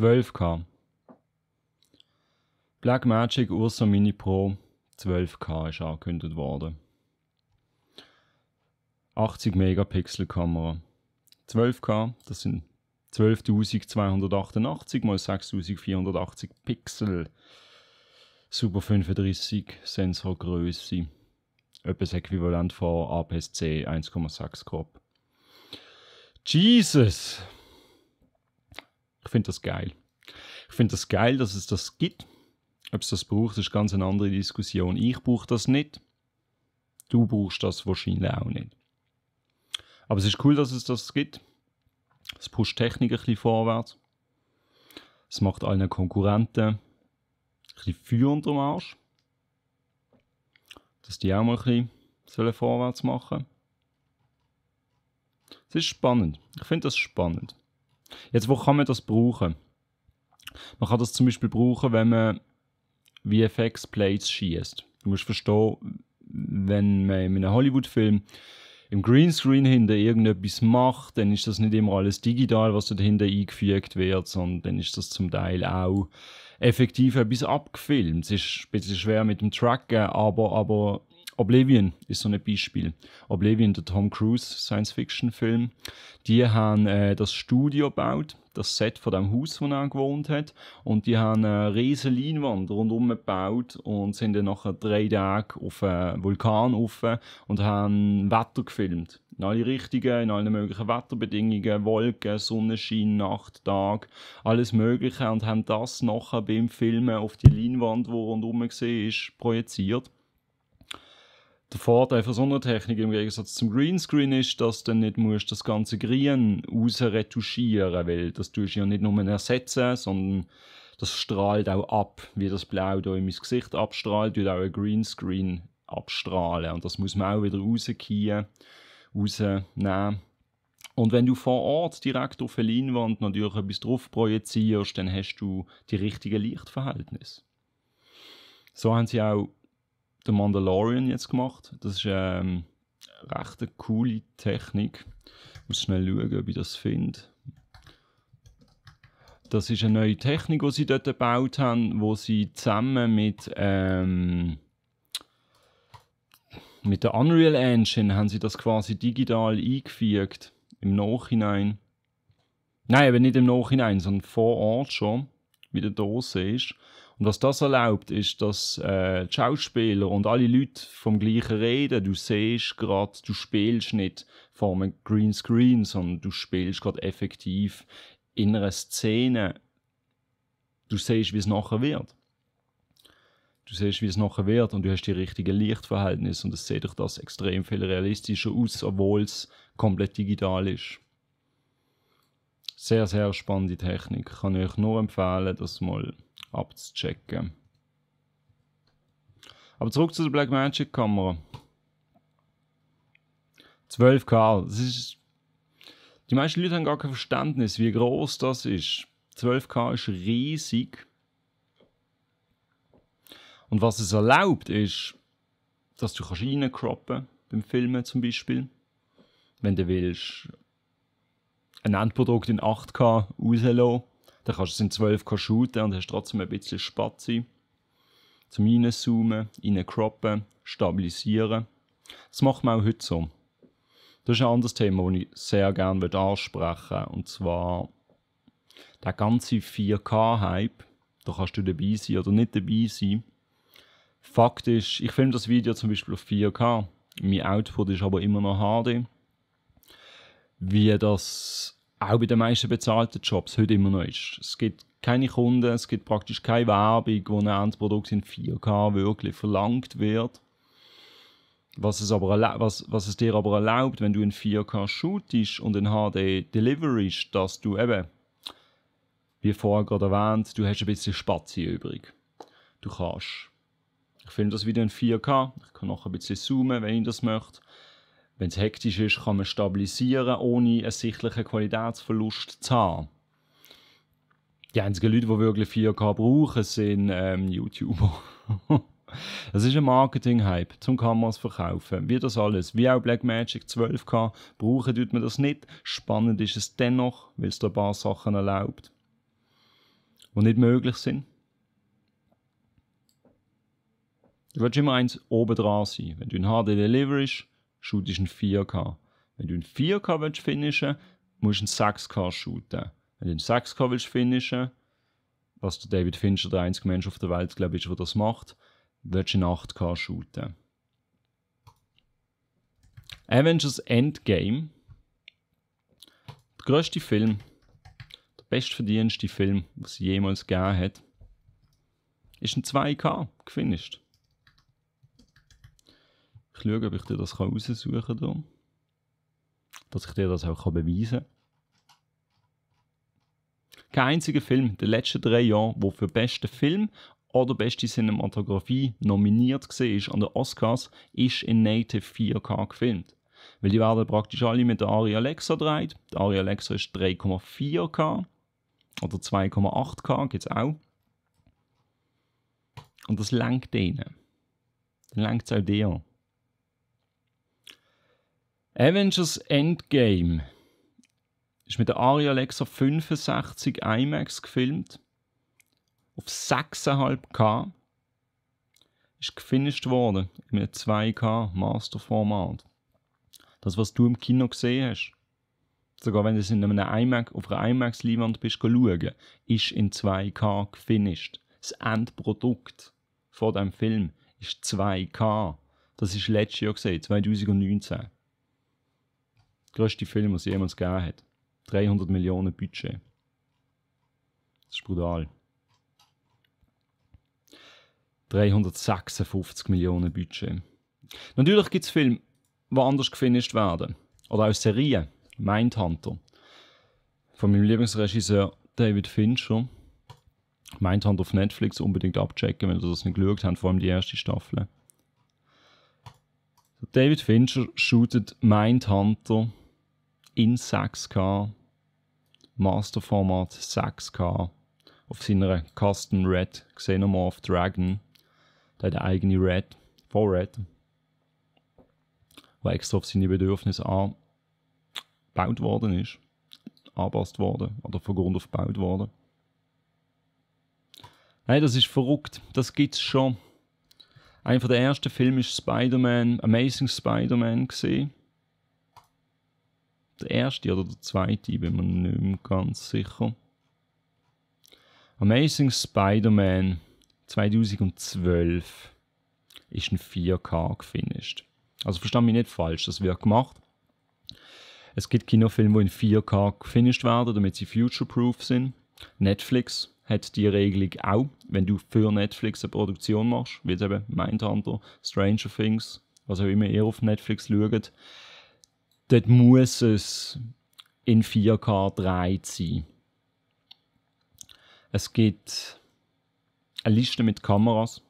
12K. Blackmagic Ursa Mini Pro 12K ist angekündigt worden. 80 Megapixel Kamera. 12K, das sind 12.288 mal 6.480 Pixel. Super 35 Sensorgröße. Etwas äquivalent von APS-C 1,6 Crop. Jesus! Ich finde das geil. Ich finde das geil, dass es das gibt. Ob es das braucht, ist ganz eine andere Diskussion. Ich brauche das nicht. Du brauchst das wahrscheinlich auch nicht. Aber es ist cool, dass es das gibt. Es pusht Technik ein bisschen vorwärts. Es macht allen Konkurrenten ein bisschen Feuer unter Arsch. Dass die auch mal ein bisschen vorwärts machen sollen. Es ist spannend. Ich finde das spannend. Jetzt, wo kann man das brauchen? Man kann das zum Beispiel brauchen, wenn man VFX-Plates schießt. Du musst verstehen, wenn man in einem Hollywood-Film im Greenscreen hinter irgendetwas macht, dann ist das nicht immer alles digital, was da dahinter eingefügt wird, sondern dann ist das zum Teil auch effektiv etwas abgefilmt. Es ist ein bisschen schwer mit dem Tracken, aber, aber Oblivion ist so ein Beispiel. Oblivion, der Tom Cruise Science-Fiction-Film. Die haben äh, das Studio gebaut, das Set von dem Haus, wo er gewohnt hat. Und die haben eine riesige Leinwand rundum gebaut und sind dann nachher drei Tage auf einen Vulkan rauf und haben Wetter gefilmt. In alle Richtungen, in allen möglichen Wetterbedingungen, Wolken, Sonnenschein, Nacht, Tag, alles Mögliche und haben das nachher beim Filmen auf die Leinwand, die rundum war, projiziert. Vorteil von so im Gegensatz zum Greenscreen ist, dass du nicht musst das ganze Grün rausretuschieren weil das tust du ja nicht nur ersetzen, sondern das strahlt auch ab, wie das Blau da in mein Gesicht abstrahlt, wird auch ein Greenscreen abstrahlen und das muss man auch wieder rauskehren, rausnehmen. Und wenn du vor Ort direkt auf eine Leinwand natürlich etwas drauf projizierst, dann hast du die richtigen Lichtverhältnisse. So haben sie auch The Mandalorian jetzt gemacht. Das ist ähm, recht eine coole Technik. Ich muss schnell schauen, ob ich das finde. Das ist eine neue Technik, die sie dort gebaut haben, wo sie zusammen mit, ähm, mit der Unreal Engine haben sie das quasi digital eingefügt. Im Nachhinein. Nein, aber nicht im Nachhinein, sondern vor Ort schon, wie der Dose ist. Und was das erlaubt, ist, dass äh, die Schauspieler und alle Leute vom gleichen reden. Du siehst gerade, du spielst nicht vor einem Greenscreen, sondern du spielst gerade effektiv in einer Szene. Du siehst, wie es nachher wird. Du siehst, wie es nachher wird und du hast die richtigen Lichtverhältnisse und es sieht durch das extrem viel realistischer aus, obwohl es komplett digital ist sehr, sehr spannende Technik. Kann ich euch nur empfehlen, das mal abzuchecken. Aber zurück zu der Blackmagic Kamera. 12K, das ist. Die meisten Leute haben gar kein Verständnis, wie groß das ist. 12K ist riesig. Und was es erlaubt, ist, dass du kannst beim Filmen zum Beispiel. Wenn du willst, ein Endprodukt in 8K rauslassen dann kannst du es in 12 shooten und hast trotzdem ein bisschen Spatz zum Reinzoomen, reincroppen, stabilisieren. Das machen wir auch heute so. Das ist ein anderes Thema, das ich sehr gerne ansprechen möchte. Und zwar der ganze 4K-Hype. Da kannst du dabei sein oder nicht dabei sein. Fakt ist, ich filme das Video zum Beispiel auf 4K. Mein Output ist aber immer noch HD. Wie das auch bei den meisten bezahlten Jobs heute immer noch ist. Es gibt keine Kunden, es gibt praktisch keine Werbung, wo ein Endprodukt in 4K wirklich verlangt wird. Was es, aber was, was es dir aber erlaubt, wenn du in 4K shootest und in HD deliverst, dass du eben, wie vorher gerade erwähnt, du hast ein bisschen Spazi übrig. Du kannst. Ich filme das wieder in 4K, ich kann noch ein bisschen zoomen, wenn ich das möchte. Wenn es hektisch ist, kann man stabilisieren, ohne einen sichtlichen Qualitätsverlust zu haben. Die einzigen Leute, die wirklich 4K brauchen, sind ähm, YouTuber. das ist ein Marketing-Hype, zum Kameras verkaufen. Wie das alles, wie auch Blackmagic 12K, brauchen tut man das nicht. Spannend ist es dennoch, weil es da ein paar Sachen erlaubt, die nicht möglich sind. Du willst immer eins oben dran sein. Wenn du ein HD Deliver ist, shootest einen 4K. Wenn du einen 4K willst finishen, musst du einen 6K shooten. Wenn du einen 6K willst finishen, was der David Fincher der einzige Mensch auf der Welt, glaube ich, der das macht, willst du in 8K shooten. Avengers Endgame. Der grösste Film, der bestverdienste Film, was es jemals gegeben hat, ist ein 2K gefinisht schauen, ob ich dir das raussuchen kann. Dass ich dir das auch beweisen kann. Kein einziger Film der letzten drei Jahre, der für besten Film oder beste Cinematografie nominiert war an den Oscars, ist in Native 4K gefilmt. Weil die werden praktisch alle mit der Ari Alexa gedreht. Die Ari Alexa ist 3,4K oder 2,8K, gibt es auch. Und das lenkt denen. Dann lenkt es auch dir. Avengers Endgame ist mit der Arri Alexa 65 IMAX gefilmt. Auf 6,5K. Ist gefinisht worden in einem 2K Masterformat. Das, was du im Kino gesehen hast. Sogar wenn du es in einem IMAX, auf einer IMAX-Leinwand bist, schauen, ist in 2K gefinisht. Das Endprodukt von diesem Film ist 2K. Das ist letztes Jahr gesehen, 2019 größte Film, was es jemals gegeben hat. 300 Millionen Budget. Das ist brutal. 356 Millionen Budget. Natürlich gibt es Filme, die anders gefinisht werden. Oder auch Serien. Mindhunter. Von meinem Lieblingsregisseur David Fincher. Mindhunter auf Netflix unbedingt abchecken, wenn ihr das nicht geschaut habt, vor allem die erste Staffel. David Fincher shootet Mindhunter in 6K, Masterformat 6K. Auf seiner Custom Red Xenomorph Dragon. Der hat eine eigene Red, Vorred, die extra auf seine Bedürfnisse angebaut worden ist. Angepasst worden oder von Grund auf gebaut worden. Nein, das ist verrückt. Das gibt es schon. Einer der ersten Filme war Spider-Man, Amazing Spider-Man der erste oder der zweite, ich bin mir nicht mehr ganz sicher. Amazing Spider-Man 2012 ist ein 4K gefinisht. Also verstand mich nicht falsch, das wird gemacht. Es gibt Kinofilme, die in 4K gefinisht werden, damit sie future-proof sind. Netflix hat die Regelung auch, wenn du für Netflix eine Produktion machst, wie jetzt eben Mindhunter, Stranger Things, was auch immer ihr auf Netflix schaut, dort muss es in 4K 3 sein. Es gibt eine Liste mit Kameras.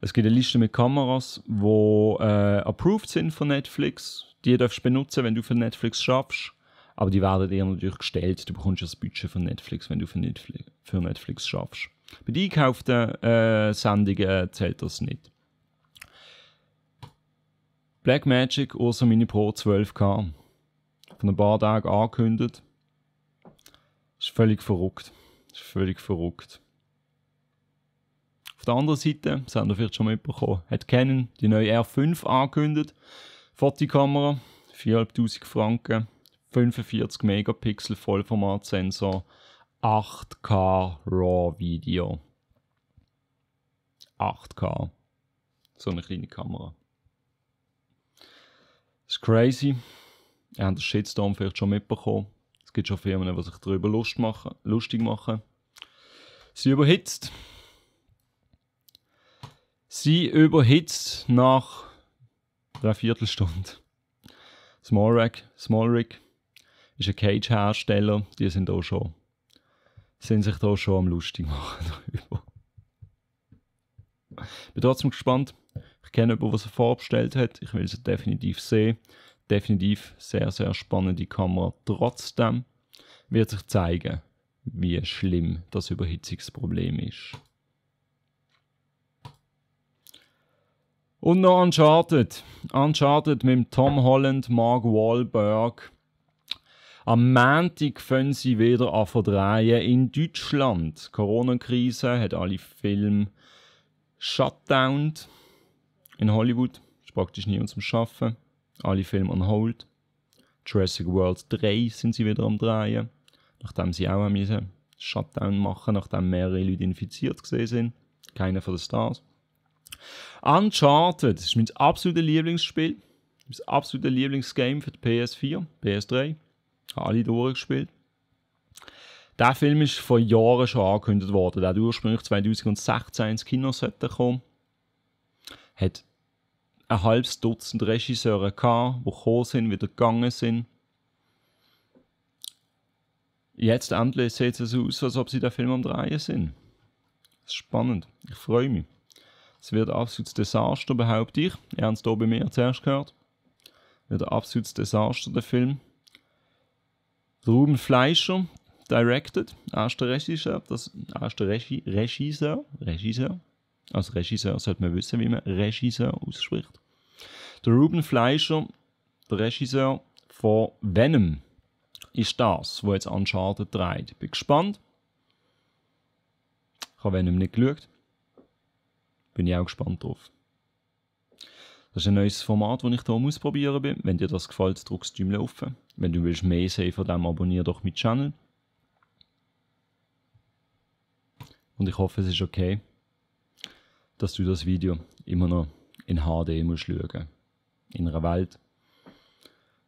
Es gibt eine Liste mit Kameras, die äh, approved sind von Netflix. Die darfst du benutzen, wenn du für Netflix schaffst. Aber die werden dir natürlich gestellt. Du bekommst das Budget von Netflix, wenn du für Netflix, für Netflix schaffst. Bei den eingekauften äh, Sendungen zählt das nicht. Blackmagic Ursa Mini Pro 12K. Von ein paar Tagen angekündigt. Ist völlig verrückt. Ist völlig verrückt. Auf der anderen Seite, das haben wir vielleicht schon mitbekommen, hat Canon die neue R5 angekündigt. Fotokamera, 4'500 Franken, 45 Megapixel Vollformatsensor, 8K RAW Video. 8K. So eine kleine Kamera. Das ist crazy. Ihr habt den Shitstorm vielleicht schon mitbekommen. Es gibt schon Firmen, die sich darüber Lust machen, lustig machen. Sie überhitzt. Sie überhitzt nach einer Viertelstunde. Small Rig ist ein Cage-Hersteller. Die sind auch schon, sind sich da schon am lustig machen darüber. Bin trotzdem gespannt kenne jemanden, der sie vorbestellt hat. Ich will sie definitiv sehen. Definitiv sehr, sehr spannende Kamera. Trotzdem wird sich zeigen, wie schlimm das Überhitzungsproblem ist. Und noch Uncharted. Uncharted mit Tom Holland, Mark Wahlberg. Am Montag fangen sie wieder an verdrehen in Deutschland. Die Corona-Krise hat alle Filme shutdowned. In Hollywood ist praktisch niemand zum Schaffen. Alle Filme on hold. Jurassic World 3 sind sie wieder am Drehen. Nachdem sie auch einen Shutdown machen nachdem mehrere Leute infiziert gesehen sind. Keiner von den Stars. Uncharted ist mein absolutes Lieblingsspiel. Mein absolutes Lieblingsgame für die PS4, PS3. Haben alle durchgespielt. Der Film ist vor Jahren schon angekündigt worden. Der hat ursprünglich 2016 ins Kino kommen. Hat ein halbes Dutzend Regisseure gehabt, die gekommen sind, wieder gegangen sind. Jetzt endlich sieht es so aus, als ob sie den Film am Drehen sind. Das ist spannend. Ich freue mich. Es wird ein absolutes Desaster, behaupte ich. Ihr habt es hier bei mir zuerst gehört. Es wird ein absolutes Desaster, der Film. Ruben Fleischer, directed. Er ist der Regisseur. Das, er ist der Regi Regisseur. Regisseur. Als Regisseur sollte man wissen, wie man Regisseur ausspricht. Der Ruben Fleischer, der Regisseur von Venom, ist das, wo jetzt Uncharted 3. Ich bin gespannt. Ich habe Venom nicht geschaut. Bin ich auch gespannt drauf. Das ist ein neues Format, das ich hier ausprobieren bin. Wenn dir das gefällt, drückst du Däumchen auf. Wenn du willst mehr sehen von dem, abonniere doch meinen Channel. Und ich hoffe, es ist okay, dass du das Video immer noch in HD musst schauen musst in Innerwald,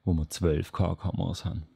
wo wir 12 K-Kameras haben.